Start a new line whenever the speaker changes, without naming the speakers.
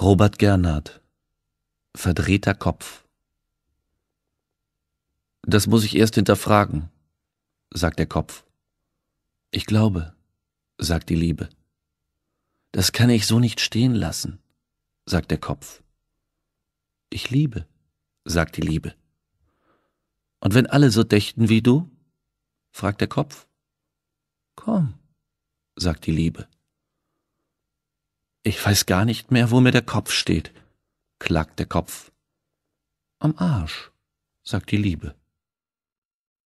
Robert Gernhardt Verdrehter Kopf Das muss ich erst hinterfragen, sagt der Kopf. Ich glaube, sagt die Liebe. Das kann ich so nicht stehen lassen, sagt der Kopf. Ich liebe, sagt die Liebe. Und wenn alle so dächten wie du? fragt der Kopf. Komm, sagt die Liebe. Ich weiß gar nicht mehr, wo
mir der Kopf steht, klagt der Kopf. Am Arsch, sagt die Liebe.